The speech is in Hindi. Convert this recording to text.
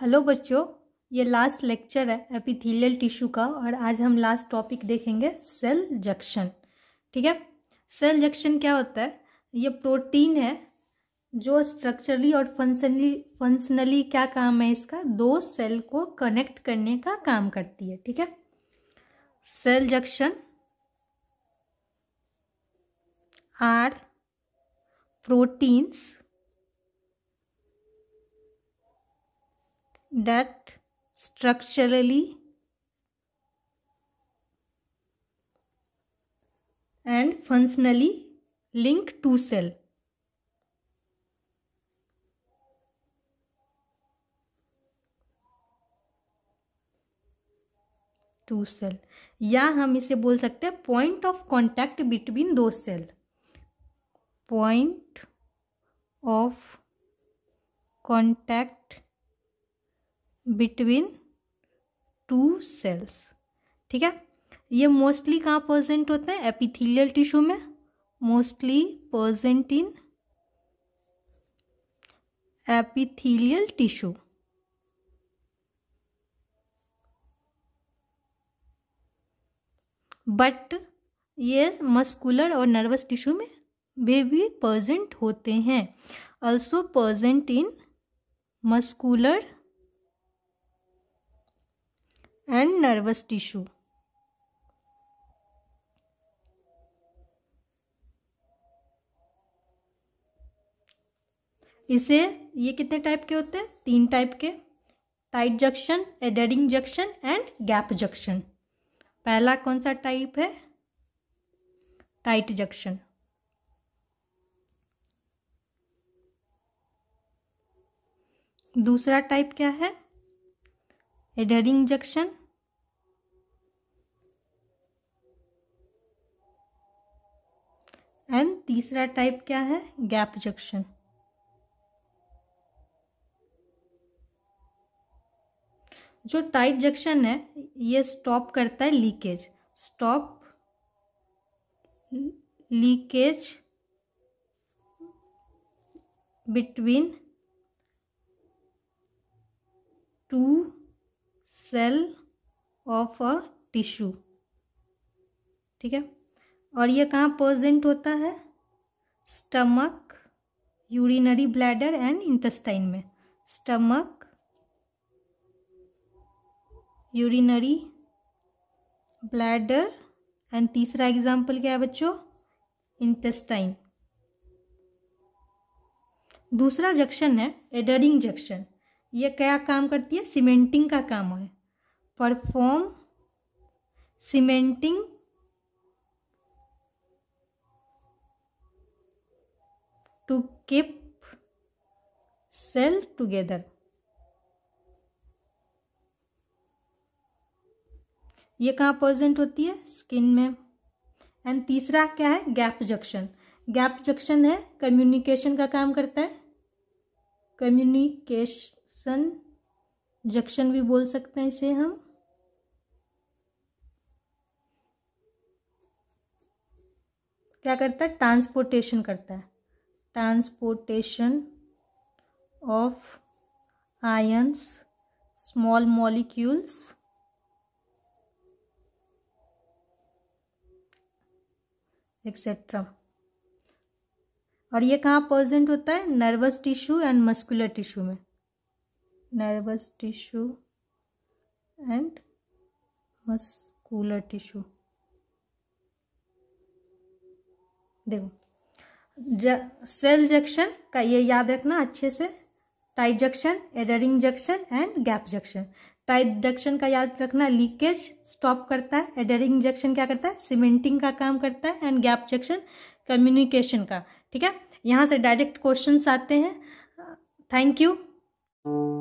हेलो बच्चों ये लास्ट लेक्चर है एपिथेलियल टिश्यू का और आज हम लास्ट टॉपिक देखेंगे सेल जंक्शन ठीक है सेल जंक्शन क्या होता है ये प्रोटीन है जो स्ट्रक्चरली और फंक्शनली फंक्शनली क्या काम है इसका दो सेल को कनेक्ट करने का काम करती है ठीक है cell junction are proteins that structurally and functionally link two cell. Two cell या हम इसे बोल सकते हैं पॉइंट ऑफ कॉन्टैक्ट बिटवीन दो cell point of contact between two cells ठीक है ये मोस्टली कहाँ प्रजेंट होते हैं एपिथीलियल टिश्यू में mostly present in epithelial tissue but ये मस्कुलर और नर्वस टिश्यू में वे भी प्रजेंट होते हैं also present in muscular and nervous tissue इसे ये कितने टाइप के होते हैं तीन टाइप के tight junction adhering junction and gap junction पहला कौन सा टाइप है टाइट जंक्शन दूसरा टाइप क्या है एडेडिंग जंक्शन एंड तीसरा टाइप क्या है गैप जंक्शन जो टाइट जंक्शन है ये स्टॉप करता है leakage stop leakage between two cell of a tissue ठीक है और ये कहाँ प्रजेंट होता है stomach urinary bladder and intestine में स्टमक यूरिनरी ब्लैडर एंड तीसरा एग्जाम्पल क्या है बच्चों इंटेस्टाइन दूसरा जंक्शन है एडरिंग जंक्शन ये क्या काम करती है सीमेंटिंग का काम है perform cementing keep cell together ये कहाँ प्रजेंट होती है स्किन में एंड तीसरा क्या है गैप जंक्शन गैप जंक्शन है कम्युनिकेशन का काम करता है कम्युनिकेशन जंक्शन भी बोल सकते हैं इसे हम क्या करता है ट्रांसपोर्टेशन करता है transportation of ions small molecules etcetera और ये कहाँ प्रजेंट होता है nervous tissue and muscular tissue में nervous tissue and muscular tissue देखो सेल जंक्शन का ये याद रखना अच्छे से tight junction adhering junction and gap junction tight junction का याद रखना लीकेज स्टॉप करता है एडरिंग जंक्शन क्या करता है सीमेंटिंग का काम करता है एंड गैप जंक्शन कम्युनिकेशन का ठीक है यहाँ से डायरेक्ट क्वेश्चन आते हैं थैंक यू